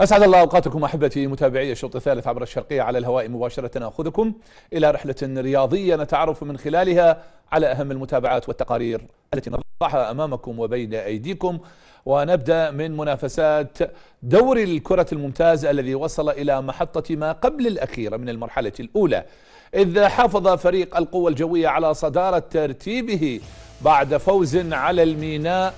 أسعد الله أوقاتكم أحبتي متابعي الشوط الثالث عبر الشرقية على الهواء مباشرة نأخذكم إلى رحلة رياضية نتعرف من خلالها على أهم المتابعات والتقارير التي نضعها أمامكم وبين أيديكم ونبدأ من منافسات دوري الكرة الممتاز الذي وصل إلى محطة ما قبل الأخيرة من المرحلة الأولى إذ حافظ فريق القوة الجوية على صدارة ترتيبه بعد فوز على الميناء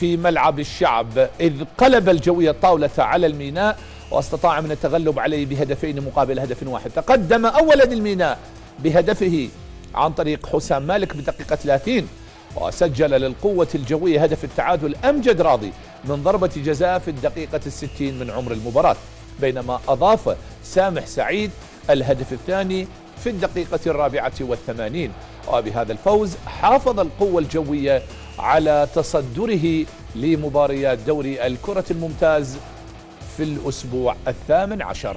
في ملعب الشعب إذ قلب الجوية الطاولة على الميناء واستطاع من التغلب عليه بهدفين مقابل هدف واحد تقدم أولا الميناء بهدفه عن طريق حسام مالك بدقيقة 30 وسجل للقوة الجوية هدف التعادل أمجد راضي من ضربة جزاء في الدقيقة الستين من عمر المباراة بينما أضاف سامح سعيد الهدف الثاني في الدقيقة الرابعة والثمانين وبهذا الفوز حافظ القوة الجوية على تصدره لمباريات دوري الكرة الممتاز في الأسبوع الثامن عشر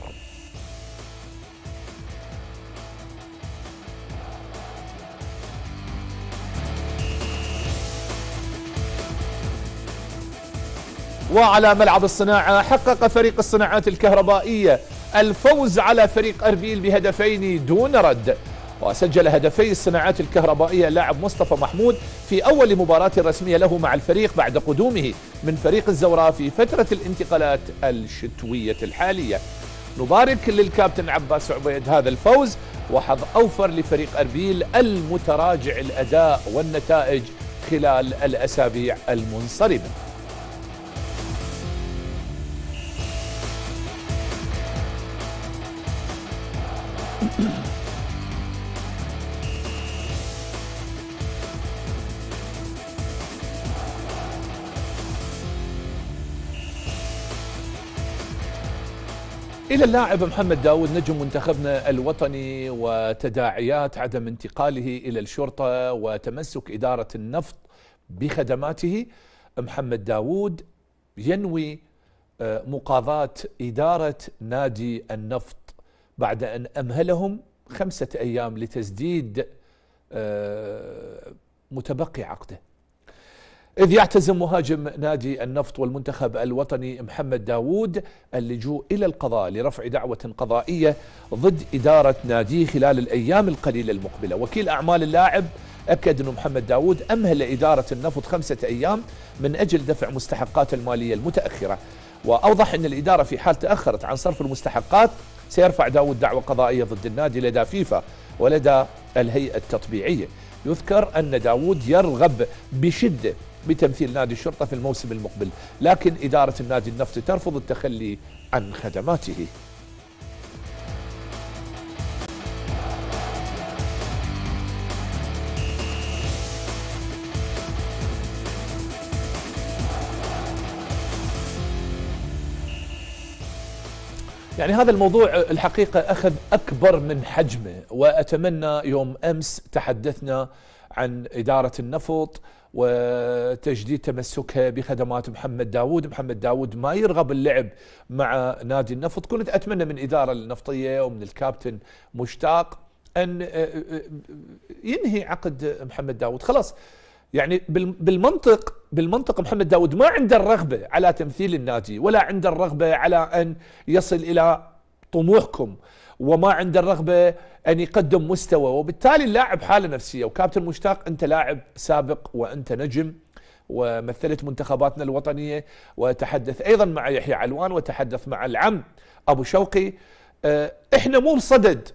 وعلى ملعب الصناعة حقق فريق الصناعات الكهربائية الفوز على فريق أربيل بهدفين دون رد وسجل هدفي الصناعات الكهربائية اللاعب مصطفى محمود في أول مباراة رسمية له مع الفريق بعد قدومه من فريق الزوراء في فترة الانتقالات الشتوية الحالية نبارك للكابتن عباس عبيد هذا الفوز وحظ أوفر لفريق أربيل المتراجع الأداء والنتائج خلال الأسابيع المنصرمة إلى اللاعب محمد داود نجم منتخبنا الوطني وتداعيات عدم انتقاله إلى الشرطة وتمسك إدارة النفط بخدماته محمد داود ينوي آه، مقاضاة إدارة نادي النفط بعد أن أمهلهم خمسة أيام لتسديد آه، متبقي عقده إذ يعتزم مهاجم نادي النفط والمنتخب الوطني محمد داوود اللجوء إلى القضاء لرفع دعوة قضائية ضد إدارة ناديه خلال الأيام القليلة المقبلة وكيل أعمال اللاعب أكد أن محمد داوود أمهل إدارة النفط خمسة أيام من أجل دفع مستحقات المالية المتأخرة وأوضح أن الإدارة في حال تأخرت عن صرف المستحقات سيرفع داود دعوة قضائية ضد النادي لدى فيفا ولدى الهيئة التطبيعية يذكر أن داود يرغب بشدة بتمثيل نادي الشرطة في الموسم المقبل لكن إدارة النادي النفطي ترفض التخلي عن خدماته يعني هذا الموضوع الحقيقة أخذ أكبر من حجمه وأتمنى يوم أمس تحدثنا عن إدارة النفط وتجديد تمسكها بخدمات محمد داوود محمد داوود ما يرغب اللعب مع نادي النفط كنت أتمنى من إدارة النفطية ومن الكابتن مشتاق أن ينهي عقد محمد داوود خلاص يعني بالمنطق بالمنطق محمد داود ما عنده الرغبة على تمثيل النادي ولا عنده الرغبة على أن يصل إلى طموحكم وما عنده الرغبه ان يقدم مستوى وبالتالي اللاعب حاله نفسيه وكابتن مشتاق انت لاعب سابق وانت نجم ومثلت منتخباتنا الوطنيه وتحدث ايضا مع يحيى علوان وتحدث مع العم ابو شوقي آه، احنا مو بصدد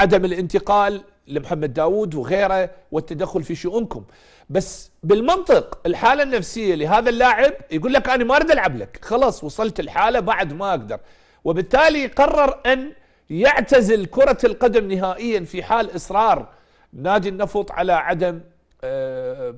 عدم الانتقال لمحمد داوود وغيره والتدخل في شؤونكم بس بالمنطق الحاله النفسيه لهذا اللاعب يقول لك انا ما اريد العب لك خلاص وصلت الحاله بعد ما اقدر وبالتالي قرر ان يعتزل كرة القدم نهائيا في حال إصرار نادي النفط على عدم آه،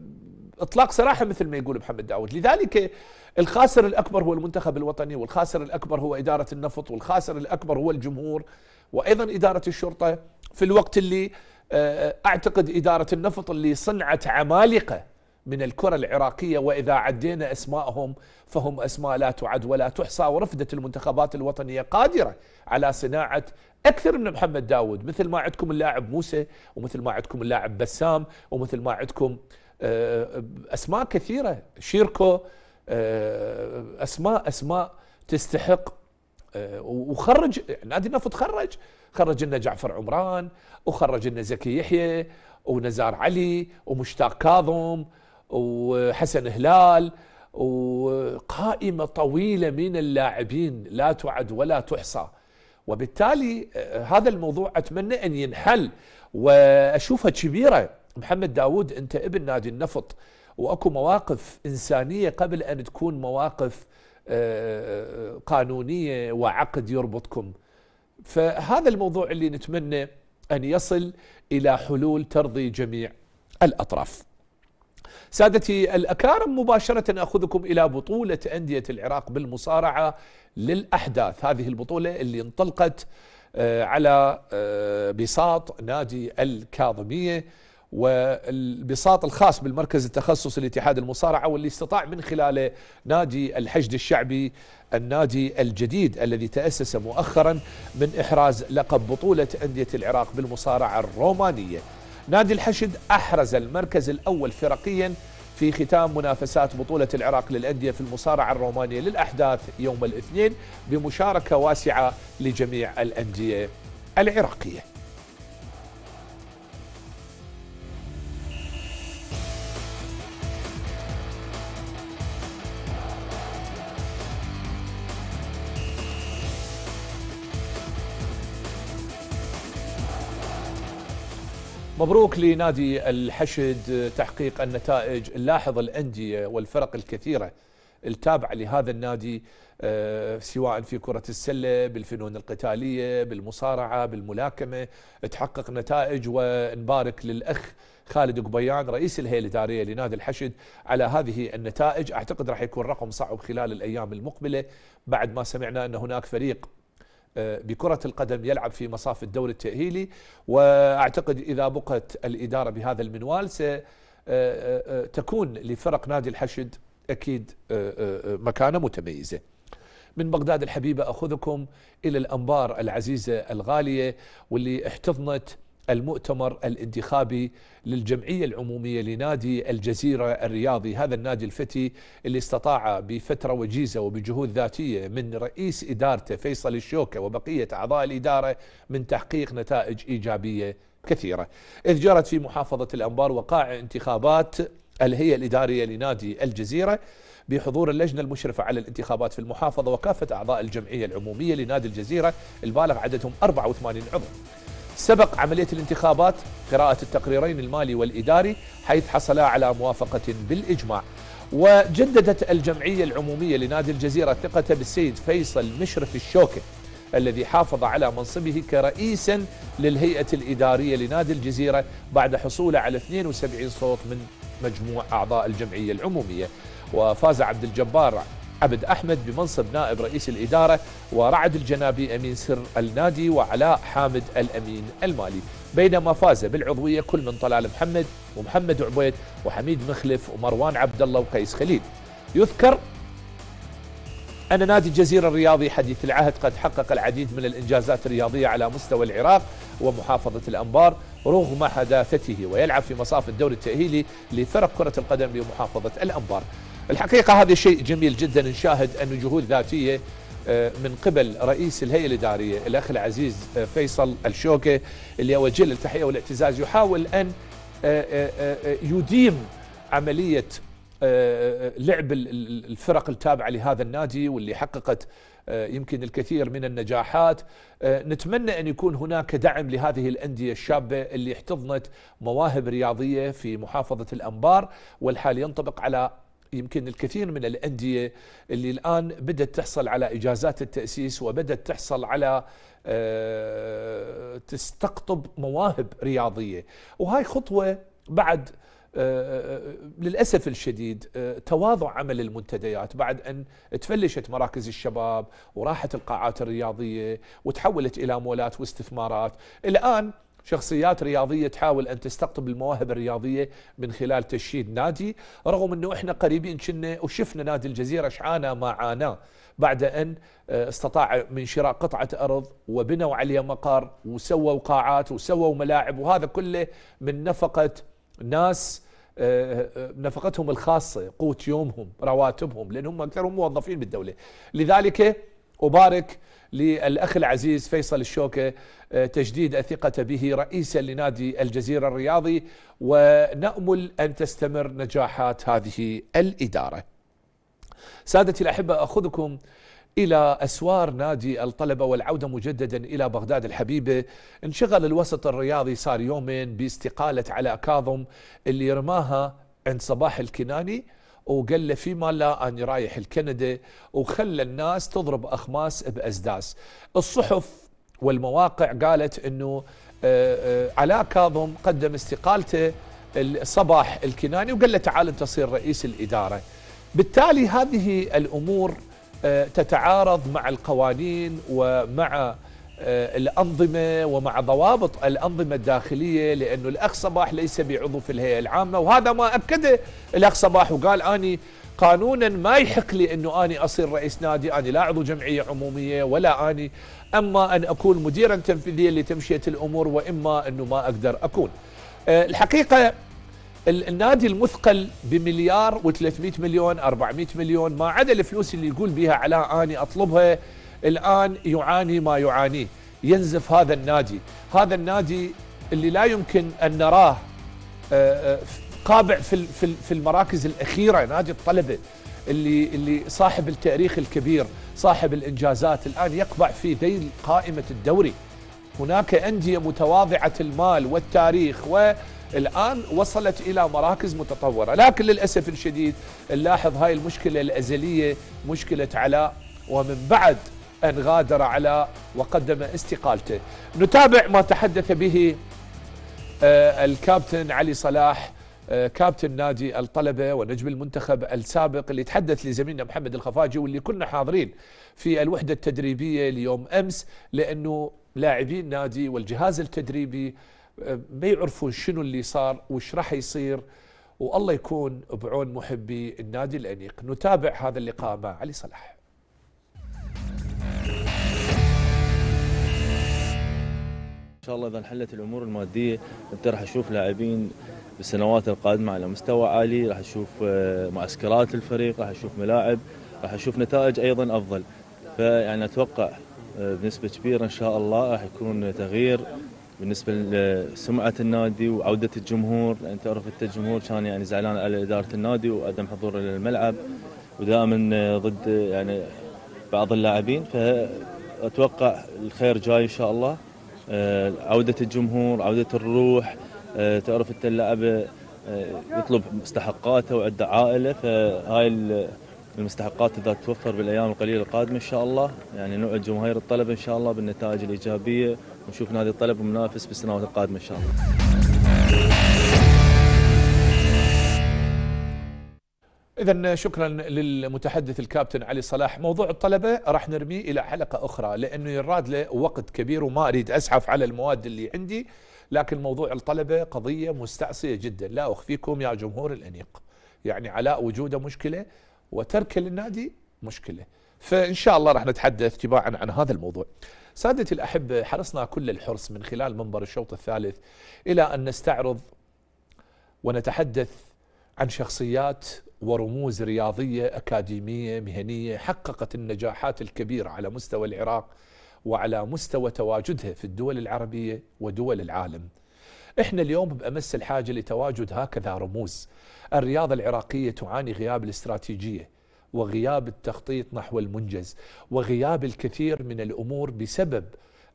إطلاق سراحه مثل ما يقول محمد داود لذلك الخاسر الأكبر هو المنتخب الوطني والخاسر الأكبر هو إدارة النفط والخاسر الأكبر هو الجمهور وأيضا إدارة الشرطة في الوقت اللي آه، أعتقد إدارة النفط اللي صنعت عمالقة من الكرة العراقية وإذا عدينا أسماءهم فهم أسماء لا تعد ولا تحصى ورفدة المنتخبات الوطنية قادرة على صناعة أكثر من محمد داود مثل ما عندكم اللاعب موسى ومثل ما عندكم اللاعب بسام ومثل ما عندكم آه، أسماء كثيرة شيركو آه، أسماء أسماء تستحق آه، وخرج نادي النفط خرج خرج لنا جعفر عمران وخرج لنا زكي يحيى ونزار علي ومشتاق كاظم وحسن هلال وقائمة طويلة من اللاعبين لا تعد ولا تحصى وبالتالي آه، هذا الموضوع أتمنى أن ينحل وأشوفها كبيرة محمد داود أنت ابن نادي النفط وأكو مواقف إنسانية قبل أن تكون مواقف آه، قانونية وعقد يربطكم فهذا الموضوع اللي نتمنى أن يصل إلى حلول ترضي جميع الأطراف سادتي الأكارم مباشرة أخذكم إلى بطولة أندية العراق بالمصارعة للأحداث هذه البطولة اللي انطلقت آه، على آه، بساط نادي الكاظمية والبساط الخاص بالمركز التخصصي لاتحاد المصارعة واللي استطاع من خلاله نادي الحشد الشعبي النادي الجديد الذي تأسس مؤخرا من إحراز لقب بطولة أندية العراق بالمصارعة الرومانية نادي الحشد أحرز المركز الأول فرقيا في ختام منافسات بطولة العراق للأندية في المصارعة الرومانية للأحداث يوم الاثنين بمشاركة واسعة لجميع الأندية العراقية مبروك لنادي الحشد تحقيق النتائج لاحظ الأندية والفرق الكثيرة التابعة لهذا النادي آه، سواء في كرة السلة بالفنون القتالية بالمصارعة بالملاكمة تحقق نتائج ونبارك للأخ خالد قبيان رئيس الهيئة الإدارية لنادي الحشد على هذه النتائج أعتقد راح يكون رقم صعب خلال الأيام المقبلة بعد ما سمعنا أن هناك فريق آه، بكرة القدم يلعب في مصاف الدوري التأهيلي وأعتقد إذا بقت الإدارة بهذا المنوال ستكون آه، آه، لفرق نادي الحشد أكيد مكانة متميزة من بغداد الحبيبة أخذكم إلى الأنبار العزيزة الغالية واللي احتضنت المؤتمر الانتخابي للجمعية العمومية لنادي الجزيرة الرياضي هذا النادي الفتي اللي استطاع بفترة وجيزة وبجهود ذاتية من رئيس إدارته فيصل الشوكة وبقية أعضاء الإدارة من تحقيق نتائج إيجابية كثيرة إذ جرت في محافظة الأنبار وقاع انتخابات الهيئة الإدارية لنادي الجزيرة بحضور اللجنة المشرفة على الانتخابات في المحافظة وكافة أعضاء الجمعية العمومية لنادي الجزيرة البالغ عددهم 84 عضو سبق عملية الانتخابات قراءة التقريرين المالي والإداري حيث حصلا على موافقة بالإجماع وجددت الجمعية العمومية لنادي الجزيرة ثقة بالسيد فيصل مشرف الشوكة الذي حافظ على منصبه كرئيسا للهيئة الإدارية لنادي الجزيرة بعد حصوله على 72 صوت من مجموع أعضاء الجمعية العمومية وفاز عبد الجبار عبد أحمد بمنصب نائب رئيس الإدارة ورعد الجنابي أمين سر النادي وعلاء حامد الأمين المالي بينما فاز بالعضوية كل من طلال محمد ومحمد عبيد وحميد مخلف ومروان عبد الله وقيس خليل يذكر أن نادي الجزيرة الرياضي حديث العهد قد حقق العديد من الإنجازات الرياضية على مستوى العراق ومحافظة الأنبار رغم حداثته ويلعب في مصاف الدوري التأهيلي لفرق كرة القدم بمحافظة الأنبار الحقيقة هذا شيء جميل جدا نشاهد أن جهود ذاتية آه، من قبل رئيس الهيئة الإدارية الأخ العزيز آه، فيصل الشوكة اللي أوجه له التحية والاعتزاز يحاول أن آه، يديم عملية لعب الفرق التابعة لهذا النادي واللي حققت يمكن الكثير من النجاحات نتمنى أن يكون هناك دعم لهذه الأندية الشابة اللي احتضنت مواهب رياضية في محافظة الأنبار والحال ينطبق على يمكن الكثير من الأندية اللي الآن بدأت تحصل على إجازات التأسيس وبدأت تحصل على آه، تستقطب مواهب رياضية وهاي خطوة بعد آه، آه، للأسف الشديد تواضع عمل المنتديات بعد أن تفلشت مراكز الشباب وراحت القاعات الرياضية وتحولت إلى مولات واستثمارات الآن شخصيات رياضيه تحاول ان تستقطب المواهب الرياضيه من خلال تشييد نادي رغم انه احنا قريبين كنا وشفنا نادي الجزيره شعانا ما عاناه بعد ان آه، استطاع من شراء قطعه ارض وبنوا عليها مقر وسووا قاعات وسووا ملاعب وهذا كله من نفقه ناس آه، آه، نفقتهم الخاصة قوت يومهم رواتبهم لأنهم أكثرهم موظفين بالدولة لذلك أبارك للأخ العزيز فيصل الشوكة آه، تجديد الثقة به رئيسا لنادي الجزيرة الرياضي ونأمل أن تستمر نجاحات هذه الإدارة سادتي الأحبة أخذكم إلى أسوار نادي الطلبة والعودة مجددا إلى بغداد الحبيبة انشغل الوسط الرياضي صار يومين باستقالة علاء كاظم اللي رماها عند صباح الكناني وقال له فيما لا أنا رايح الكندا وخلى الناس تضرب أخماس بأسداس الصحف والمواقع قالت أنه آه، آه، علاء كاظم قدم استقالته الصباح الكناني وقال له تعال أنت تصير رئيس الإدارة بالتالي هذه الأمور آه، تتعارض مع القوانين ومع آه، الأنظمة ومع ضوابط الأنظمة الداخلية لأنه الأخ صباح ليس بعضو في الهيئة العامة وهذا ما أكده الأخ صباح وقال أني قانونا ما يحق لي أنه أني أصير رئيس نادي أني لا عضو جمعية عمومية ولا أني أما أن أكون مديرا تنفيذيا لتمشية الأمور وإما أنه ما أقدر أكون آه، الحقيقة النادي المثقل بمليار و300 مليون 400 مليون ما عدا الفلوس اللي يقول بها على أني أطلبها الآن يعاني ما يعانيه ينزف هذا النادي هذا النادي اللي لا يمكن أن نراه آه، آه، قابع في في المراكز الأخيرة نادي الطلبة اللي اللي صاحب التاريخ الكبير صاحب الإنجازات الآن يقبع في ذيل قائمة الدوري هناك أندية متواضعة المال والتاريخ والآن وصلت إلى مراكز متطورة لكن للأسف الشديد نلاحظ هاي المشكلة الأزلية مشكلة علاء ومن بعد أن غادر على وقدم استقالته نتابع ما تحدث به آه، الكابتن علي صلاح آه، كابتن نادي الطلبة ونجم المنتخب السابق اللي تحدث لزميلنا محمد الخفاجي واللي كنا حاضرين في الوحدة التدريبية اليوم أمس لأنه لاعبين نادي والجهاز التدريبي آه، ما يعرفون شنو اللي صار وش راح يصير والله يكون بعون محبي النادي الأنيق نتابع هذا اللقاء مع علي صلاح ان شاء الله اذا انحلت الامور الماديه انت راح اشوف لاعبين بالسنوات القادمه على مستوى عالي راح اشوف آه، معسكرات الفريق راح اشوف ملاعب راح اشوف نتائج ايضا افضل فيعني اتوقع آه، بنسبه كبيره ان شاء الله راح يكون تغيير بالنسبه لسمعه النادي وعوده الجمهور لان تعرف انت الجمهور كان يعني زعلان على اداره النادي وعدم حضوره للملعب ودائما آه، ضد يعني بعض اللاعبين فاتوقع الخير جاي ان شاء الله آه، عوده الجمهور عوده الروح آه، تعرف انت اللاعب آه، يطلب مستحقاته وعنده عائله فهاي المستحقات اذا تتوفر بالايام القليله القادمه ان شاء الله يعني نوعد جماهير الطلبه ان شاء الله بالنتائج الايجابيه ونشوف نادي الطلبه منافس بالسنوات القادمه ان شاء الله. إذا شكرا للمتحدث الكابتن علي صلاح، موضوع الطلبة راح نرميه إلى حلقة أخرى لأنه يراد له وقت كبير وما أريد أزحف على المواد اللي عندي، لكن موضوع الطلبة قضية مستعصية جدا، لا أخفيكم يا جمهور الأنيق. يعني علاء وجوده مشكلة وتركه للنادي مشكلة. فإن شاء الله راح نتحدث تباعا عن هذا الموضوع. سادتي الأحبة حرصنا كل الحرص من خلال منبر الشوط الثالث إلى أن نستعرض ونتحدث عن شخصيات ورموز رياضية أكاديمية مهنية حققت النجاحات الكبيرة على مستوى العراق وعلى مستوى تواجدها في الدول العربية ودول العالم احنا اليوم بأمس الحاجة لتواجد هكذا رموز الرياضة العراقية تعاني غياب الاستراتيجية وغياب التخطيط نحو المنجز وغياب الكثير من الأمور بسبب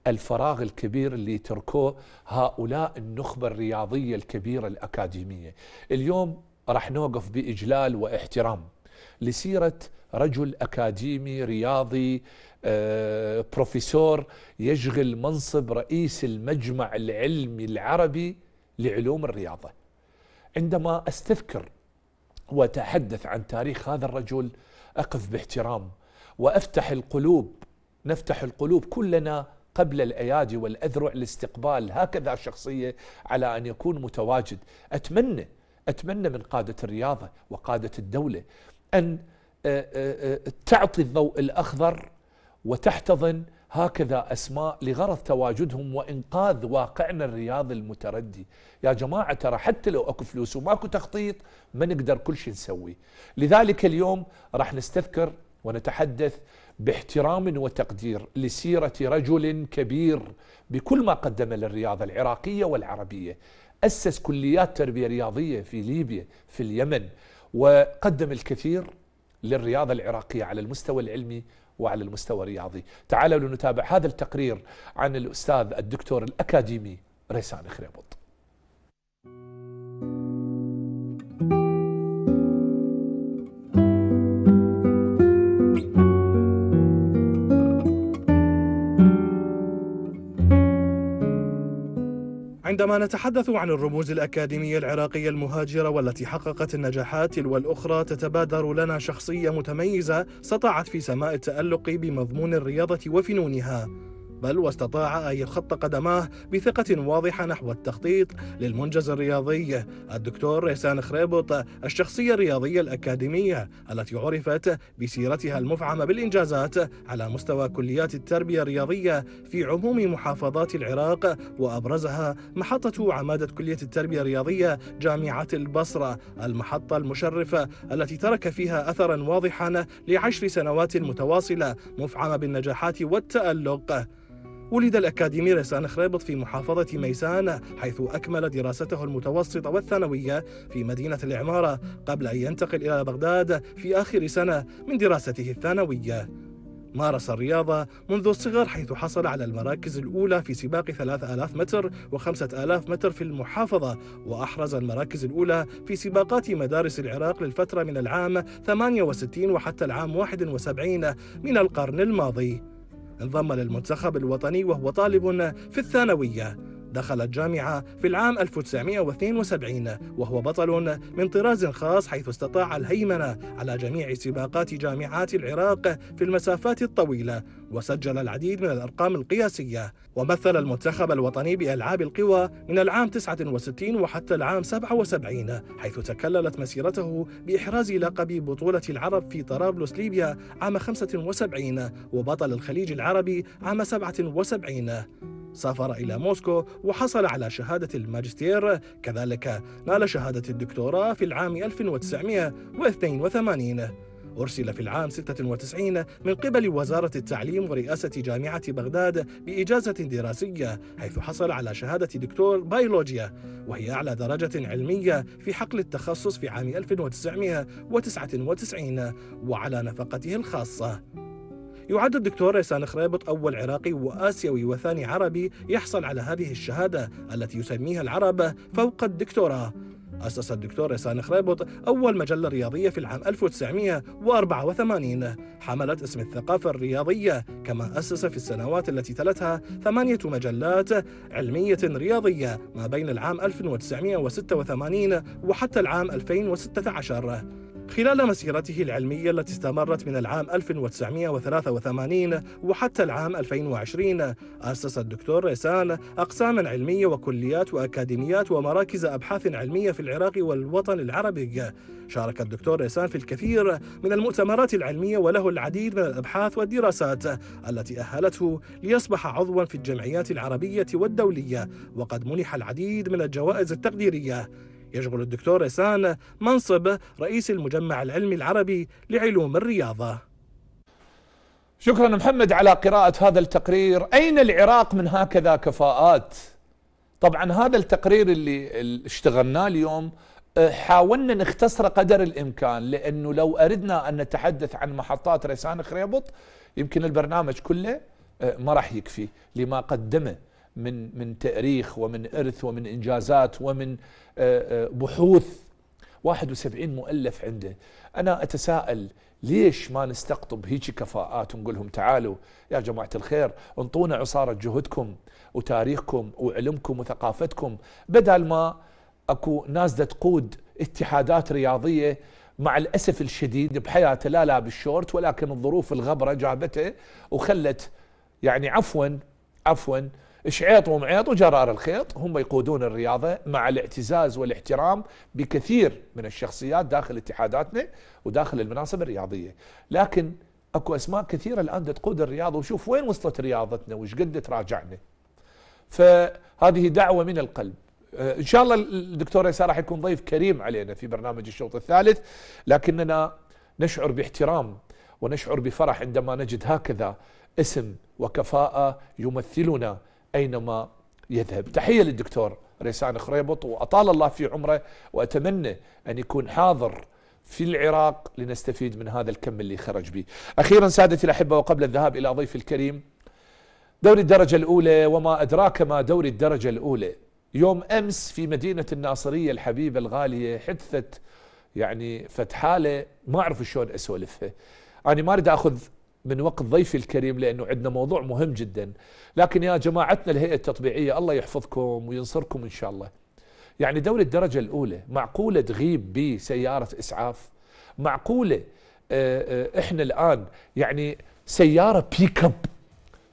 الفراغ الكبير اللي تركوه هؤلاء النخبة الرياضية الكبيرة الأكاديمية اليوم راح نوقف باجلال واحترام لسيره رجل اكاديمي رياضي آه، بروفيسور يشغل منصب رئيس المجمع العلمي العربي لعلوم الرياضه. عندما استذكر واتحدث عن تاريخ هذا الرجل اقف باحترام وافتح القلوب نفتح القلوب كلنا قبل الايادي والاذرع لاستقبال هكذا شخصيه على ان يكون متواجد، اتمنى أتمنى من قادة الرياضة وقادة الدولة أن آه، آه، آه، تعطي الضوء الأخضر وتحتضن هكذا أسماء لغرض تواجدهم وإنقاذ واقعنا الرياضي المتردي يا جماعة ترى حتى لو أكو فلوس وماكو تخطيط ما نقدر كل شيء نسوي لذلك اليوم راح نستذكر ونتحدث باحترام وتقدير لسيرة رجل كبير بكل ما قدم للرياضة العراقية والعربية أسس كليات تربية رياضية في ليبيا في اليمن وقدم الكثير للرياضة العراقية على المستوى العلمي وعلى المستوى الرياضي تعالوا لنتابع هذا التقرير عن الأستاذ الدكتور الأكاديمي ريسان خريبط عندما نتحدث عن الرموز الأكاديمية العراقية المهاجرة والتي حققت النجاحات تلو الأخرى تتبادر لنا شخصية متميزة سطعت في سماء التألق بمضمون الرياضة وفنونها بل واستطاع أن يخط قدماه بثقة واضحة نحو التخطيط للمنجز الرياضي الدكتور ريسان خريبط الشخصية الرياضية الأكاديمية التي عرفت بسيرتها المفعمة بالإنجازات على مستوى كليات التربية الرياضية في عموم محافظات العراق وأبرزها محطة عمادة كلية التربية الرياضية جامعة البصرة المحطة المشرفة التي ترك فيها أثرا واضحا لعشر سنوات متواصلة مفعمة بالنجاحات والتألق ولد الأكاديمي رسان خريبط في محافظة ميسان حيث أكمل دراسته المتوسطة والثانوية في مدينة العمارة قبل أن ينتقل إلى بغداد في آخر سنة من دراسته الثانوية مارس الرياضة منذ الصغر حيث حصل على المراكز الأولى في سباق 3000 متر و5000 متر في المحافظة وأحرز المراكز الأولى في سباقات مدارس العراق للفترة من العام 68 وحتى العام 71 من القرن الماضي انضم للمنتخب الوطني وهو طالب في الثانوية دخل الجامعة في العام 1972 وهو بطل من طراز خاص حيث استطاع الهيمنة على جميع سباقات جامعات العراق في المسافات الطويلة وسجل العديد من الأرقام القياسية ومثل المنتخب الوطني بألعاب القوى من العام 69 وحتى العام 77 حيث تكللت مسيرته بإحراز لقب بطولة العرب في طرابلس ليبيا عام 75 وبطل الخليج العربي عام 77 سافر إلى موسكو وحصل على شهادة الماجستير كذلك نال شهادة الدكتوراه في العام 1982 أرسل في العام 96 من قبل وزارة التعليم ورئاسة جامعة بغداد بإجازة دراسية حيث حصل على شهادة دكتور بيولوجيا وهي أعلى درجة علمية في حقل التخصص في عام 1999 وعلى نفقته الخاصة يعد الدكتور ريسان خريبط أول عراقي وآسيوي وثاني عربي يحصل على هذه الشهادة التي يسميها العرب فوق الدكتوراه أسس الدكتور إسان خريبط أول مجلة رياضية في العام 1984 حملت اسم الثقافة الرياضية كما أسس في السنوات التي تلتها ثمانية مجلات علمية رياضية ما بين العام 1986 وحتى العام 2016 خلال مسيرته العلمية التي استمرت من العام 1983 وحتى العام 2020 أسس الدكتور ريسان أقساما علمية وكليات وأكاديميات ومراكز أبحاث علمية في العراق والوطن العربي شارك الدكتور ريسان في الكثير من المؤتمرات العلمية وله العديد من الأبحاث والدراسات التي أهلته ليصبح عضوا في الجمعيات العربية والدولية وقد منح العديد من الجوائز التقديرية يشغل الدكتور سانة منصب رئيس المجمع العلمي العربي لعلوم الرياضة شكرا محمد على قراءة هذا التقرير أين العراق من هكذا كفاءات طبعا هذا التقرير اللي اشتغلناه اليوم آه، حاولنا نختصره قدر الامكان لانه لو اردنا ان نتحدث عن محطات ريسان خريبط يمكن البرنامج كله آه، ما راح يكفي لما قدمه من من تاريخ ومن ارث ومن انجازات ومن آه، آه، بحوث 71 مؤلف عنده انا اتساءل ليش ما نستقطب هيجي كفاءات ونقول لهم تعالوا يا جماعه الخير انطونا عصاره جهدكم وتاريخكم وعلمكم وثقافتكم بدل ما اكو ناس تقود اتحادات رياضيه مع الاسف الشديد بحياته لا لابس شورت ولكن الظروف الغبره جابته وخلت يعني عفوا عفوا شعيط ومعيط وجرار الخيط هم يقودون الرياضة مع الاعتزاز والاحترام بكثير من الشخصيات داخل اتحاداتنا وداخل المناصب الرياضية لكن اكو اسماء كثيرة الان تقود الرياضة وشوف وين وصلت رياضتنا وش قد تراجعنا فهذه دعوة من القلب آه، ان شاء الله الدكتور يسار راح يكون ضيف كريم علينا في برنامج الشوط الثالث لكننا نشعر باحترام ونشعر بفرح عندما نجد هكذا اسم وكفاءة يمثلنا أينما يذهب تحية للدكتور ريسان خريبط وأطال الله في عمره وأتمنى أن يكون حاضر في العراق لنستفيد من هذا الكم اللي خرج به أخيرا سادتي الأحبة وقبل الذهاب إلى ضيف الكريم دوري الدرجة الأولى وما أدراك ما دوري الدرجة الأولى يوم أمس في مدينة الناصرية الحبيبة الغالية حدثت يعني فتحالة ما أعرف شلون أسولفها أنا يعني ما أريد أخذ من وقت ضيفي الكريم لأنه عندنا موضوع مهم جدا لكن يا جماعتنا الهيئة التطبيعية الله يحفظكم وينصركم إن شاء الله يعني دولة الدرجة الأولى معقولة تغيب بسيارة إسعاف معقولة آه، آه، إحنا الآن يعني سيارة بيك اب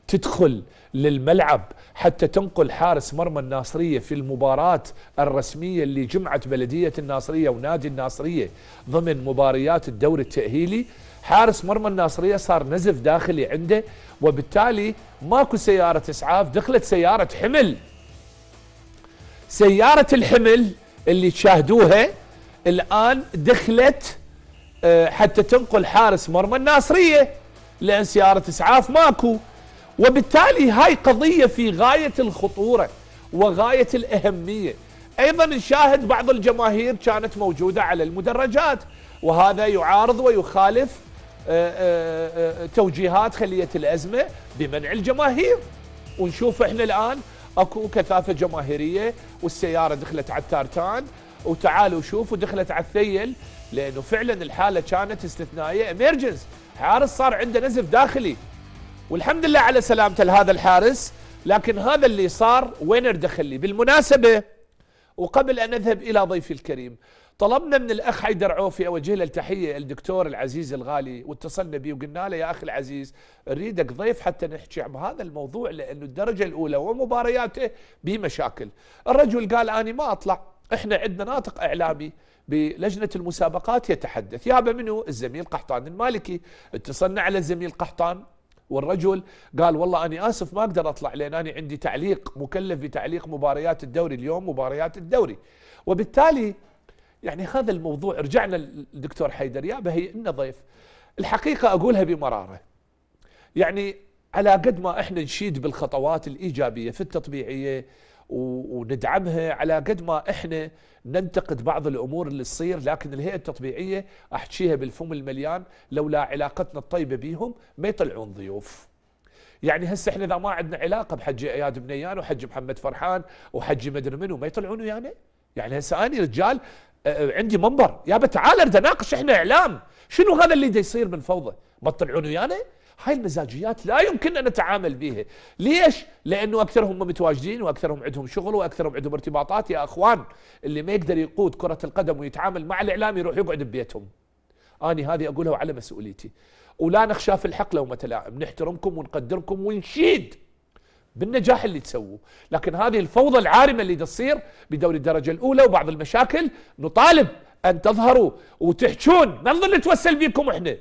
تدخل للملعب حتى تنقل حارس مرمى الناصرية في المباراة الرسمية اللي جمعت بلدية الناصرية ونادي الناصرية ضمن مباريات الدوري التأهيلي حارس مرمى الناصريه صار نزف داخلي عنده وبالتالي ماكو سياره اسعاف دخلت سياره حمل سياره الحمل اللي تشاهدوها الان دخلت آه، حتى تنقل حارس مرمى الناصريه لان سياره اسعاف ماكو وبالتالي هاي قضيه في غايه الخطوره وغايه الاهميه ايضا نشاهد بعض الجماهير كانت موجوده على المدرجات وهذا يعارض ويخالف آه، آه، آه، توجيهات خليت الأزمة بمنع الجماهير ونشوف احنا الآن اكو كثافة جماهيرية والسيارة دخلت على التارتان وتعالوا شوفوا دخلت على الثيل لأنه فعلا الحالة كانت استثنائية اميرجنس حارس صار عنده نزف داخلي والحمد لله على سلامته لهذا الحارس لكن هذا اللي صار وينر دخل لي بالمناسبة وقبل أن اذهب إلى ضيفي الكريم طلبنا من الاخ حيدر عوفي اوجه له التحيه الدكتور العزيز الغالي واتصلنا به وقلنا له يا اخي العزيز نريدك ضيف حتى نحكي عن هذا الموضوع لانه الدرجه الاولى ومبارياته بمشاكل الرجل قال اني ما اطلع احنا عندنا ناطق اعلامي بلجنة المسابقات يتحدث يابا منه الزميل قحطان المالكي اتصلنا على الزميل قحطان والرجل قال والله أنا آسف ما أقدر أطلع لأن أنا عندي تعليق مكلف بتعليق مباريات الدوري اليوم مباريات الدوري وبالتالي يعني هذا الموضوع رجعنا للدكتور حيدر يا هي إنه ضيف الحقيقة أقولها بمرارة يعني على قد ما إحنا نشيد بالخطوات الإيجابية في التطبيعية وندعمها على قد ما احنا ننتقد بعض الامور اللي تصير لكن الهيئه التطبيعيه احكيها بالفم المليان لولا علاقتنا الطيبه بيهم ما يطلعون ضيوف. يعني هسه احنا اذا ما عندنا علاقه بحجي اياد بنيان وحجي محمد فرحان وحجي مدري منو ما يطلعون ويانا؟ يعني هسه اني رجال أه، عندي منبر يا تعال اريد اناقش احنا اعلام شنو هذا اللي دا يصير من فوضى ما تطلعون ويانا هاي المزاجيات لا يمكن ان نتعامل بها ليش لانه اكثرهم متواجدين واكثرهم عندهم شغل واكثرهم عندهم ارتباطات يا اخوان اللي ما يقدر يقود كره القدم ويتعامل مع الاعلام يروح يقعد ببيتهم انا هذه اقولها وعلى مسؤوليتي ولا نخشى في الحق لو متلاعب نحترمكم ونقدركم ونشيد بالنجاح اللي تسووه لكن هذه الفوضى العارمة اللي تصير بدوري الدرجة الأولى وبعض المشاكل نطالب أن تظهروا وتحجون ما نظل نتوسل بكم إحنا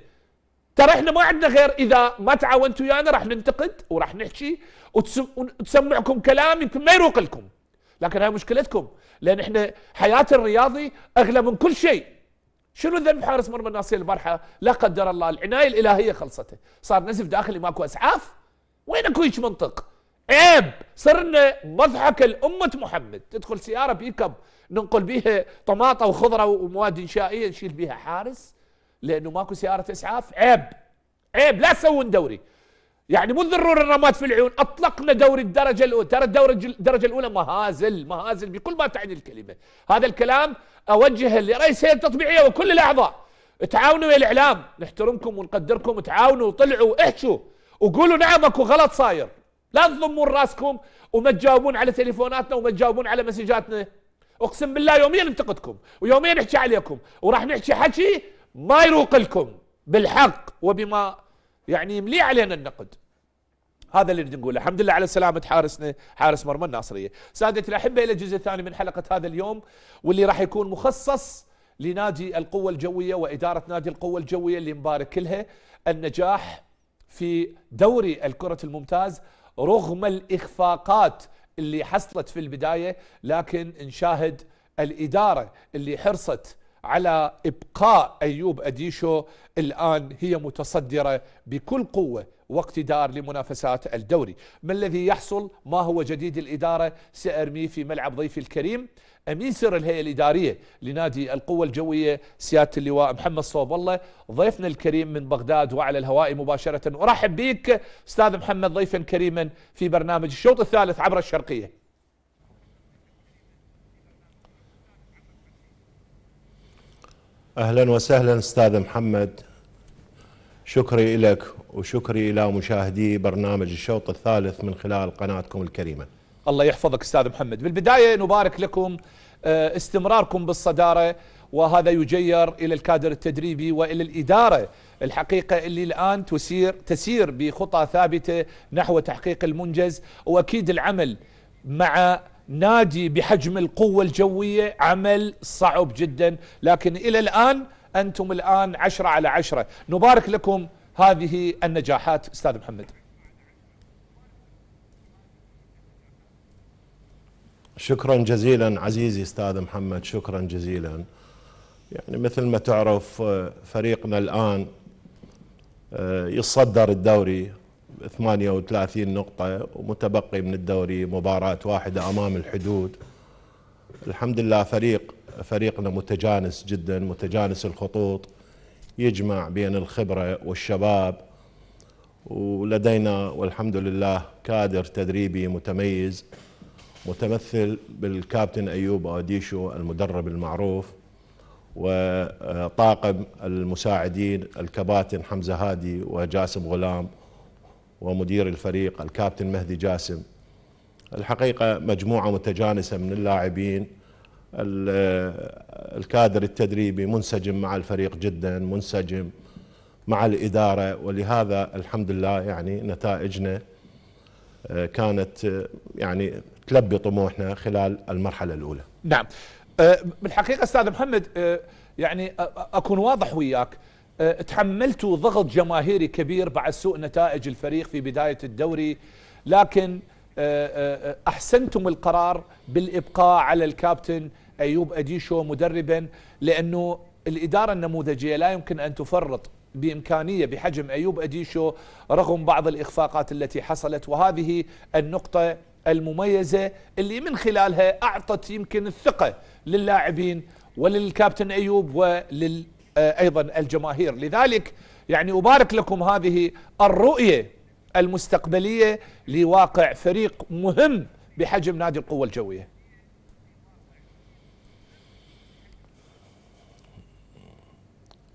ترى احنا ما عندنا غير اذا ما تعاونتوا ويانا راح ننتقد وراح نحكي وتسمعكم كلام يمكن ما يروق لكم لكن هاي مشكلتكم لان احنا حياه الرياضي اغلى من كل شيء شنو ذنب حارس مرمى الناصية البارحه لا قدر الله العنايه الالهيه خلصته صار نزف داخلي ماكو اسعاف وين اكو هيك منطق عيب صرنا مضحك لأمة محمد تدخل سيارة بيكب ننقل بيها طماطة وخضرة ومواد إنشائية نشيل بيها حارس لأنه ماكو سيارة إسعاف عيب عيب لا تسوون دوري يعني مو ضروري الرماد في العيون اطلقنا دوري الدرجه الاولى ترى الدوري الدرجه الاولى مهازل مهازل بكل ما تعني الكلمه هذا الكلام اوجهه لرئيس هيئه التطبيعيه وكل الاعضاء تعاونوا يا الاعلام نحترمكم ونقدركم تعاونوا طلعوا احشوا وقولوا نعم اكو غلط صاير لا تضمون راسكم وما تجاوبون على تليفوناتنا وما تجاوبون على مسجاتنا اقسم بالله يوميا ننتقدكم ويوميا نحكي عليكم وراح نحكي حكي ما يروق لكم بالحق وبما يعني يملي علينا النقد هذا اللي نريد نقوله الحمد لله على سلامة حارسنا حارس مرمى الناصرية سادة الأحبة إلى الجزء الثاني من حلقة هذا اليوم واللي راح يكون مخصص لنادي القوة الجوية وإدارة نادي القوة الجوية اللي مبارك لها النجاح في دوري الكرة الممتاز رغم الإخفاقات اللي حصلت في البداية لكن نشاهد الإدارة اللي حرصت على ابقاء ايوب اديشو الان هي متصدره بكل قوه واقتدار لمنافسات الدوري ما الذي يحصل ما هو جديد الاداره سارميه في ملعب ضيفي الكريم امين سر الهيئه الاداريه لنادي القوه الجويه سياده اللواء محمد صوب الله ضيفنا الكريم من بغداد وعلى الهواء مباشره ارحب بك استاذ محمد ضيفا كريما في برنامج الشوط الثالث عبر الشرقيه أهلا وسهلا أستاذ محمد شكري لك وشكري إلى مشاهدي برنامج الشوط الثالث من خلال قناتكم الكريمة الله يحفظك أستاذ محمد بالبداية نبارك لكم آه، استمراركم بالصدارة وهذا يجير إلى الكادر التدريبي وإلى الإدارة الحقيقة اللي الآن تسير, تسير بخطى ثابتة نحو تحقيق المنجز وأكيد العمل مع نادي بحجم القوة الجوية عمل صعب جدا لكن إلى الآن أنتم الآن عشرة على عشرة نبارك لكم هذه النجاحات أستاذ محمد شكرا جزيلا عزيزي أستاذ محمد شكرا جزيلا يعني مثل ما تعرف آه، فريقنا الآن آه، يصدر الدوري 38 نقطة ومتبقي من الدوري مباراة واحدة أمام الحدود الحمد لله فريق فريقنا متجانس جدا متجانس الخطوط يجمع بين الخبرة والشباب ولدينا والحمد لله كادر تدريبي متميز متمثل بالكابتن أيوب أوديشو المدرب المعروف وطاقم المساعدين الكباتن حمزة هادي وجاسم غلام ومدير الفريق الكابتن مهدي جاسم الحقيقة مجموعة متجانسة من اللاعبين الكادر التدريبي منسجم مع الفريق جدا منسجم مع الإدارة ولهذا الحمد لله يعني نتائجنا آه، كانت آه، يعني تلبي طموحنا خلال المرحلة الأولى نعم آه، بالحقيقة أستاذ محمد يعني أكون واضح وياك أه، تحملتوا ضغط جماهيري كبير بعد سوء نتائج الفريق في بداية الدوري لكن أه، أه، أحسنتم القرار بالإبقاء على الكابتن أيوب أديشو مدربا لأنه الإدارة النموذجية لا يمكن أن تفرط بإمكانية بحجم أيوب أديشو رغم بعض الإخفاقات التي حصلت وهذه النقطة المميزة اللي من خلالها أعطت يمكن الثقة للاعبين وللكابتن أيوب ولل آه، أيضا الجماهير لذلك يعني أبارك لكم هذه الرؤية المستقبلية لواقع فريق مهم بحجم نادي القوة الجوية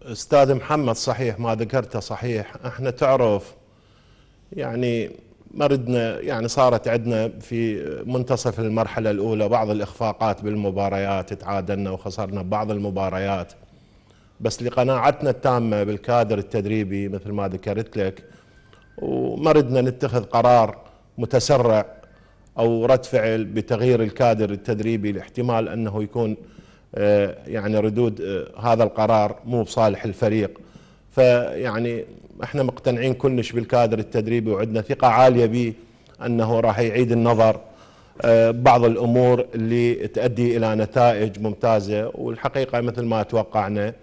استاذ محمد صحيح ما ذكرته صحيح احنا تعرف يعني مردنا يعني صارت عندنا في منتصف المرحله الاولى بعض الاخفاقات بالمباريات تعادلنا وخسرنا بعض المباريات بس لقناعتنا التامة بالكادر التدريبي مثل ما ذكرت لك وما ردنا نتخذ قرار متسرع أو رد فعل بتغيير الكادر التدريبي لاحتمال أنه يكون آه، يعني ردود آه، هذا القرار مو بصالح الفريق فيعني احنا مقتنعين كلش بالكادر التدريبي وعندنا ثقة عالية به أنه راح يعيد النظر آه، بعض الأمور اللي تؤدي إلى نتائج ممتازة والحقيقة مثل ما توقعنا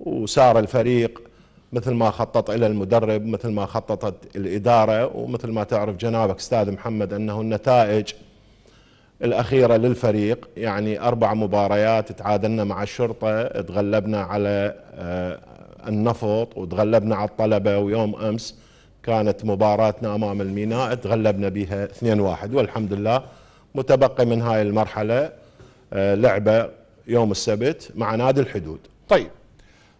وسار الفريق مثل ما خطط إلى المدرب مثل ما خططت الإدارة ومثل ما تعرف جنابك أستاذ محمد أنه النتائج الأخيرة للفريق يعني أربع مباريات تعادلنا مع الشرطة تغلبنا على آه، النفط وتغلبنا على الطلبة ويوم أمس كانت مباراتنا أمام الميناء تغلبنا بها 2-1 والحمد لله متبقي من هاي المرحلة آه، لعبة يوم السبت مع نادي الحدود طيب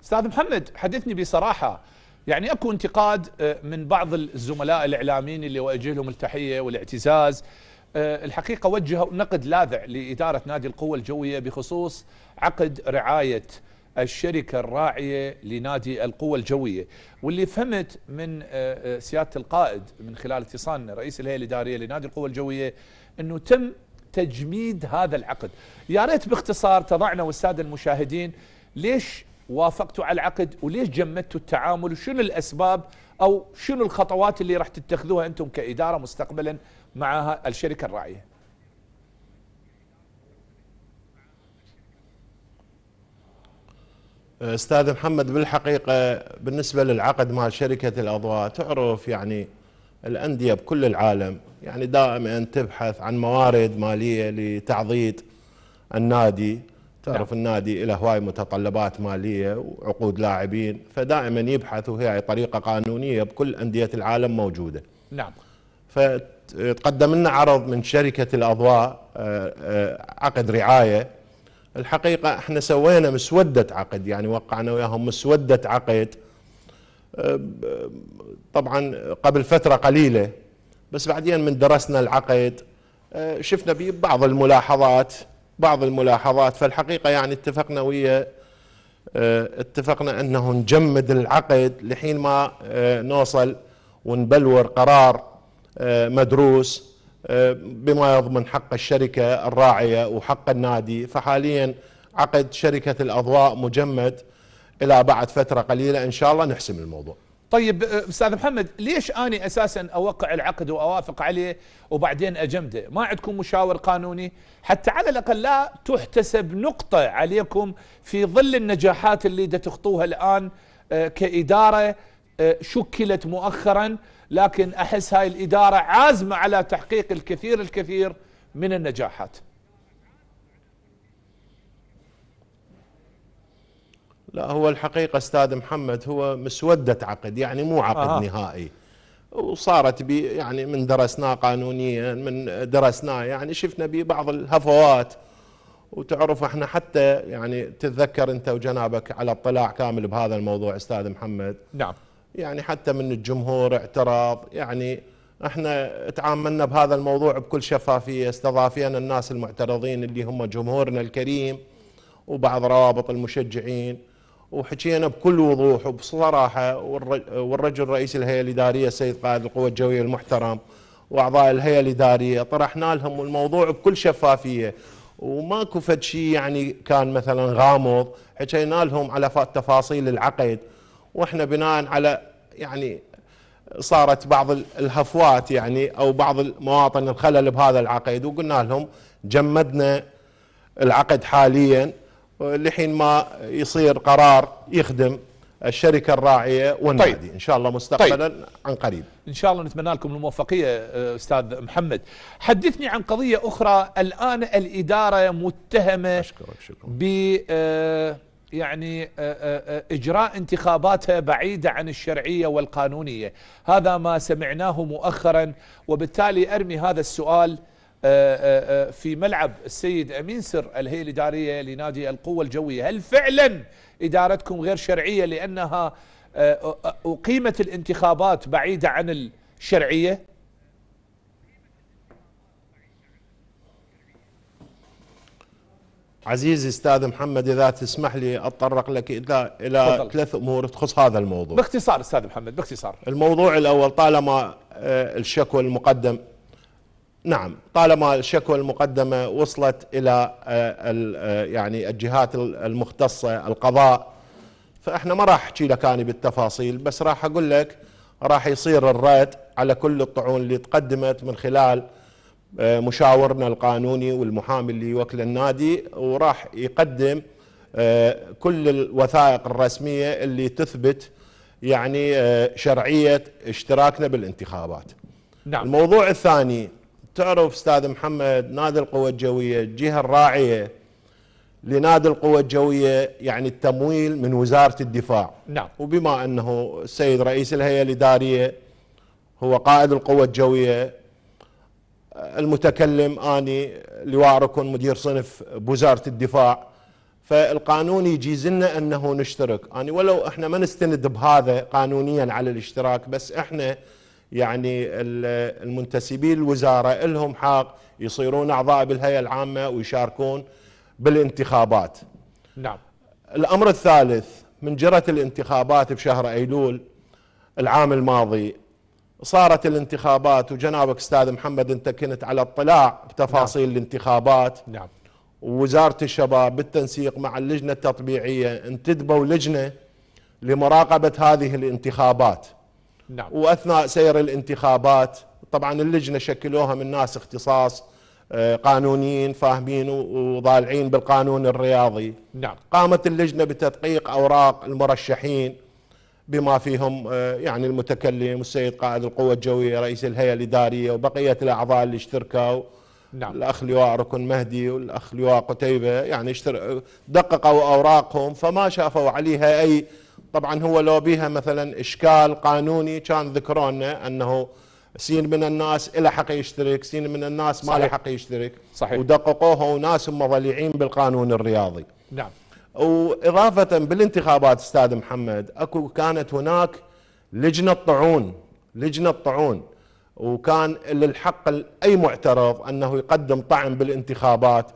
استاذ محمد حدثني بصراحه يعني اكو انتقاد آه، من بعض الزملاء الاعلاميين اللي اوجه لهم التحيه والاعتزاز آه، الحقيقه وجهوا نقد لاذع لاداره نادي القوه الجويه بخصوص عقد رعايه الشركه الراعيه لنادي القوه الجويه واللي فهمت من آه، سياده القائد من خلال اتصالنا رئيس الهيئه الاداريه لنادي القوه الجويه انه تم تجميد هذا العقد يا ريت باختصار تضعنا والساده المشاهدين ليش وافقتوا على العقد وليش جمدتوا التعامل وشنو الأسباب أو شنو الخطوات اللي راح تتخذوها أنتم كإدارة مستقبلا مع الشركة الراعية استاذ محمد بالحقيقه بالنسبه للعقد مع شركه الاضواء تعرف يعني الانديه بكل العالم يعني دائما تبحث عن موارد ماليه لتعضيد النادي تعرف نعم. النادي له هواي متطلبات ماليه وعقود لاعبين فدائما يبحث وهي طريقه قانونيه بكل انديه العالم موجوده. نعم. فتقدم لنا عرض من شركه الاضواء آه، آه، عقد رعايه الحقيقه احنا سوينا مسوده عقد يعني وقعنا وياهم مسوده عقد آه، طبعا قبل فتره قليله بس بعدين من درسنا العقد شفنا بعض الملاحظات بعض الملاحظات فالحقيقة يعني اتفقنا ويا آه، اتفقنا أنه نجمد العقد لحين ما آه، نوصل ونبلور قرار آه، مدروس بما يضمن حق الشركة الراعية وحق النادي فحاليا عقد شركة الأضواء مجمد إلى بعد فترة قليلة إن شاء الله نحسم الموضوع طيب أه، استاذ محمد ليش اني اساسا اوقع العقد واوافق عليه وبعدين اجمده؟ ما عندكم مشاور قانوني؟ حتى على الاقل لا تحتسب نقطه عليكم في ظل النجاحات اللي تخطوها الان أه، كاداره أه، شكلت مؤخرا لكن احس هاي الاداره عازمه على تحقيق الكثير الكثير من النجاحات. لا هو الحقيقة أستاذ محمد هو مسودة عقد يعني مو عقد آه. نهائي وصارت بي يعني من درسناه قانونيا من درسناه يعني شفنا به بعض الهفوات وتعرف احنا حتى يعني تتذكر انت وجنابك على اطلاع كامل بهذا الموضوع استاذ محمد نعم يعني حتى من الجمهور اعتراض يعني احنا تعاملنا بهذا الموضوع بكل شفافيه استضافينا الناس المعترضين اللي هم جمهورنا الكريم وبعض روابط المشجعين وحكينا بكل وضوح وبصراحه والرجل رئيس الهيئه الاداريه السيد قائد القوى الجويه المحترم واعضاء الهيئه الاداريه طرحنا لهم الموضوع بكل شفافيه وماكو فد شيء يعني كان مثلا غامض حكينا لهم على تفاصيل العقد واحنا بناء على يعني صارت بعض الهفوات يعني او بعض المواطن الخلل بهذا العقد وقلنا لهم جمدنا العقد حاليا لحين ما يصير قرار يخدم الشركه الراعيه والنادي طيب. ان شاء الله مستقبلا طيب. عن قريب ان شاء الله نتمنى لكم الموفقيه استاذ محمد حدثني عن قضيه اخرى الان الاداره متهمه أشكرك شكرا. ب آه، يعني آه، آه، اجراء انتخاباتها بعيده عن الشرعيه والقانونيه هذا ما سمعناه مؤخرا وبالتالي ارمي هذا السؤال آه، آه، آه، في ملعب السيد أمين سر الهيئة الإدارية لنادي القوة الجوية هل فعلا إدارتكم غير شرعية لأنها أقيمت الانتخابات بعيدة عن الشرعية عزيزي استاذ محمد اذا تسمح لي اتطرق لك الى الى ثلاث امور تخص هذا الموضوع باختصار استاذ محمد باختصار الموضوع الاول طالما الشكوى المقدم نعم طالما الشكوى المقدمة وصلت إلى آه، آه، يعني الجهات المختصة القضاء فإحنا ما راح أحكي لك أنا بالتفاصيل بس راح أقول لك راح يصير الرد على كل الطعون اللي تقدمت من خلال آه، مشاورنا القانوني والمحامي اللي يوكل النادي وراح يقدم كل الوثائق الرسمية اللي تثبت يعني شرعية اشتراكنا بالانتخابات نعم. الموضوع الثاني تعرف استاذ محمد نادي القوى الجويه الجهه الراعيه لنادي القوى الجويه يعني التمويل من وزاره الدفاع نعم وبما انه السيد رئيس الهيئه الاداريه هو قائد القوى الجويه المتكلم اني لواء ركن مدير صنف بوزاره الدفاع فالقانون يجيز لنا انه نشترك اني ولو احنا ما نستند بهذا قانونيا على الاشتراك بس احنا يعني المنتسبين الوزارة لهم حق يصيرون أعضاء بالهيئة العامة ويشاركون بالانتخابات نعم الأمر الثالث من جرت الانتخابات بشهر أيلول العام الماضي صارت الانتخابات وجنابك استاذ محمد انت كنت على اطلاع بتفاصيل نعم. الانتخابات نعم ووزاره الشباب بالتنسيق مع اللجنه التطبيعيه انتدبوا لجنه لمراقبه هذه الانتخابات نعم. وأثناء سير الانتخابات طبعا اللجنة شكلوها من ناس اختصاص آه، قانونيين فاهمين وضالعين بالقانون الرياضي نعم. قامت اللجنة بتدقيق أوراق المرشحين بما فيهم آه، يعني المتكلم والسيد قائد القوة الجوية رئيس الهيئة الإدارية وبقية الأعضاء اللي اشتركوا نعم. الأخ لواء ركن مهدي والأخ لواء قتيبة يعني دققوا أوراقهم فما شافوا عليها أي طبعا هو لو بيها مثلا إشكال قانوني كان ذكرونا أنه سين من الناس إلى حق يشترك سين من الناس ما له حق يشترك صحيح. ودققوها وناس مضلعين بالقانون الرياضي نعم وإضافة بالانتخابات أستاذ محمد أكو كانت هناك لجنة طعون لجنة طعون وكان للحق أي معترض أنه يقدم طعن بالانتخابات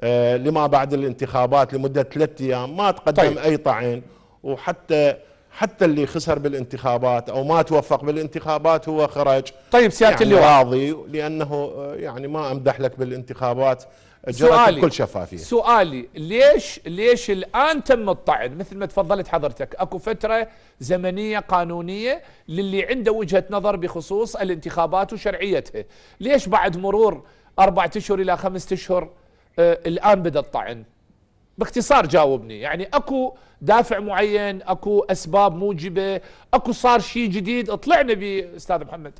آه، لما بعد الانتخابات لمدة ثلاث أيام ما تقدم طيب. أي طعن وحتى حتى اللي خسر بالانتخابات او ما توفق بالانتخابات هو خرج طيب سياده يعني اللواء راضي لانه آه، يعني ما امدح لك بالانتخابات جرت بكل شفافيه سؤالي ليش ليش الان تم الطعن مثل ما تفضلت حضرتك اكو فتره زمنيه قانونيه للي عنده وجهه نظر بخصوص الانتخابات وشرعيتها ليش بعد مرور أربعة اشهر الى خمسة اشهر آه الان بدا الطعن باختصار جاوبني يعني اكو دافع معين اكو اسباب موجبه اكو صار شيء جديد اطلعنا بي استاذ محمد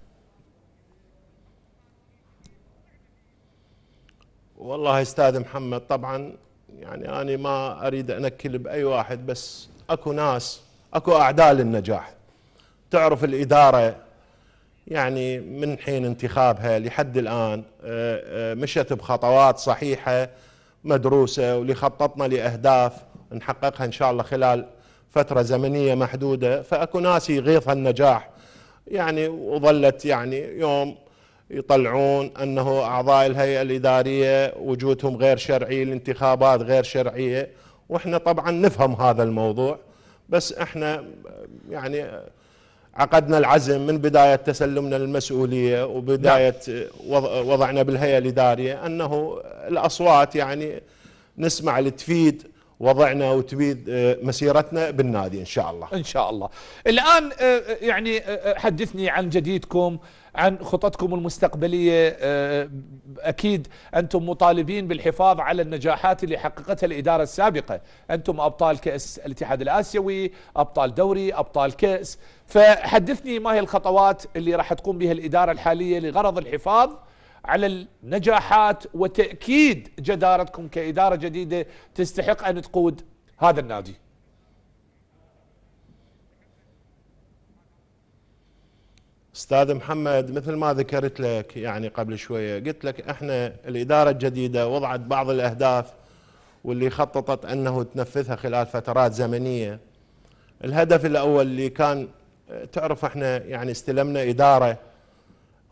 والله استاذ محمد طبعا يعني انا ما اريد انكل باي واحد بس اكو ناس اكو اعداء للنجاح تعرف الاداره يعني من حين انتخابها لحد الان آه، آه، مشت بخطوات صحيحه مدروسه واللي خططنا لاهداف نحققها ان شاء الله خلال فتره زمنيه محدوده فاكو ناس يغيظها النجاح يعني وظلت يعني يوم يطلعون انه اعضاء الهيئه الاداريه وجودهم غير شرعي الانتخابات غير شرعيه واحنا طبعا نفهم هذا الموضوع بس احنا يعني عقدنا العزم من بدايه تسلمنا للمسؤوليه وبدايه وضعنا بالهيئه الاداريه انه الاصوات يعني نسمع اللي تفيد وضعنا وتبيد آه، مسيرتنا بالنادي ان شاء الله ان شاء الله الان آه، آه، يعني حدثني عن جديدكم عن خططكم المستقبلية آه، آه، أكيد أنتم مطالبين بالحفاظ على النجاحات اللي حققتها الإدارة السابقة أنتم أبطال كأس الاتحاد الآسيوي أبطال دوري أبطال كأس فحدثني ما هي الخطوات اللي راح تقوم بها الإدارة الحالية لغرض الحفاظ على النجاحات وتأكيد جدارتكم كإدارة جديدة تستحق أن تقود هذا النادي استاذ محمد مثل ما ذكرت لك يعني قبل شويه قلت لك احنا الاداره الجديده وضعت بعض الاهداف واللي خططت انه تنفذها خلال فترات زمنيه الهدف الاول اللي كان تعرف احنا يعني استلمنا اداره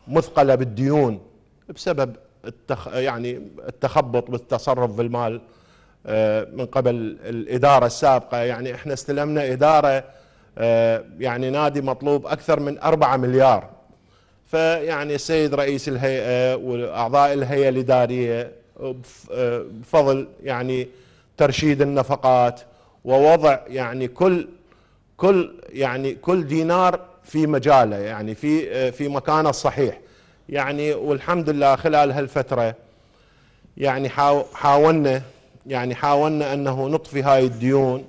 مثقله بالديون بسبب التخ يعني التخبط بالتصرف بالمال آه، من قبل الاداره السابقه يعني احنا استلمنا اداره آه، يعني نادي مطلوب أكثر من 4 مليار فيعني السيد رئيس الهيئة وأعضاء الهيئة الإدارية آه، بفضل يعني ترشيد النفقات ووضع يعني كل كل يعني كل دينار في مجاله يعني في آه، في مكانه الصحيح يعني والحمد لله خلال هالفتره يعني حاولنا يعني حاولنا انه نطفي هاي الديون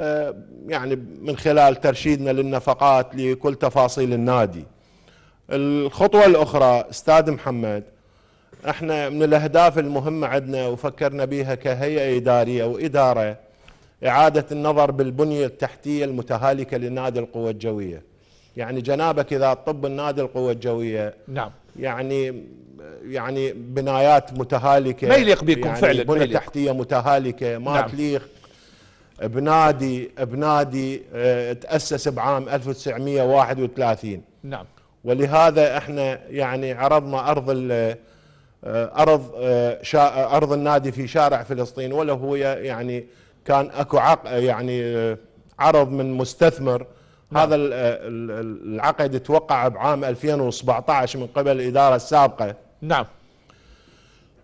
آه، يعني من خلال ترشيدنا للنفقات لكل تفاصيل النادي الخطوة الأخرى استاذ محمد احنا من الأهداف المهمة عندنا وفكرنا بها كهيئة إدارية وإدارة إعادة النظر بالبنية التحتية المتهالكة لنادي القوة الجوية يعني جنابك إذا طب النادي القوة الجوية نعم يعني يعني بنايات متهالكه ما يليق بكم يعني فعلا بنية تحتيه متهالكه ما نعم. تليق بنادي بنادي آه، تاسس بعام 1931 نعم ولهذا احنا يعني عرضنا ارض آه، ارض آه، ارض النادي في شارع فلسطين ولا هو يعني كان اكو عق يعني عرض من مستثمر نعم. هذا العقد توقع بعام 2017 من قبل الاداره السابقه نعم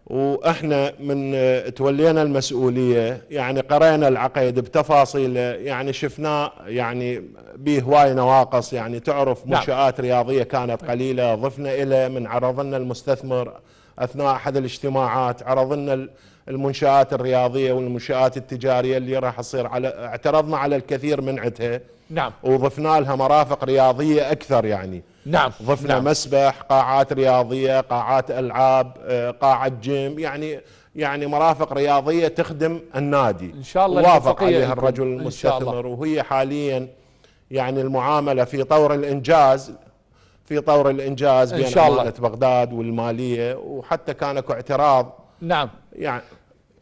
واحنا من آه، تولينا المسؤوليه يعني قرينا العقيد بتفاصيله آه، يعني شفناه يعني به هواي نواقص يعني تعرف نعم. منشات رياضيه كانت قليله ضفنا الى من عرض لنا المستثمر اثناء احد الاجتماعات عرض لنا المنشات الرياضيه والمنشات التجاريه اللي راح تصير على اعترضنا على الكثير من عدها نعم وضفنا لها مرافق رياضيه اكثر يعني نعم ضفنا نعم. مسبح قاعات رياضيه قاعات العاب آه، قاعه جيم يعني يعني مرافق رياضيه تخدم النادي ان شاء الله وافق عليها الرجل المستثمر وهي حاليا يعني المعامله في طور الانجاز في طور الانجاز بين إن شاء الله. بغداد والماليه وحتى كان اكو اعتراض نعم يعني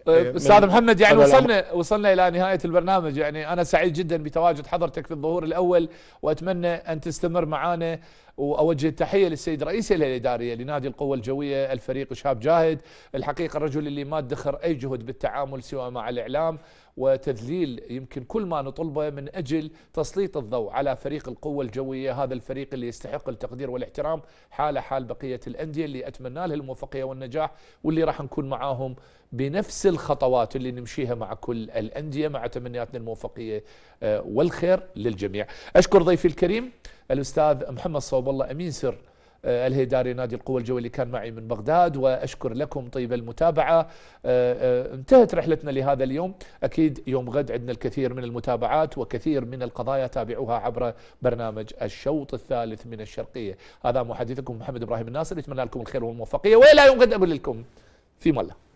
طيب، إيه، استاذ محمد يعني وصلنا وصلنا الى نهايه البرنامج يعني انا سعيد جدا بتواجد حضرتك في الظهور الاول واتمنى ان تستمر معانا واوجه التحيه للسيد رئيس الهيئه الاداريه لنادي القوه الجويه الفريق شاب جاهد الحقيقه الرجل اللي ما ادخر اي جهد بالتعامل سواء مع الاعلام وتذليل يمكن كل ما نطلبه من أجل تسليط الضوء على فريق القوة الجوية هذا الفريق اللي يستحق التقدير والاحترام حاله حال بقية الأندية اللي أتمنى له الموفقية والنجاح واللي راح نكون معاهم بنفس الخطوات اللي نمشيها مع كل الأندية مع تمنياتنا الموفقية آه، والخير للجميع أشكر ضيفي الكريم الأستاذ محمد صوب الله أمين سر آه، الهيداري نادي القوة الجوية اللي كان معي من بغداد وأشكر لكم طيب المتابعة آه، آه، انتهت رحلتنا لهذا اليوم أكيد يوم غد عندنا الكثير من المتابعات وكثير من القضايا تابعوها عبر برنامج الشوط الثالث من الشرقية هذا محدثكم محمد إبراهيم الناصر يتمنى لكم الخير والموفقية وإلى يوم غد أقول لكم في ملا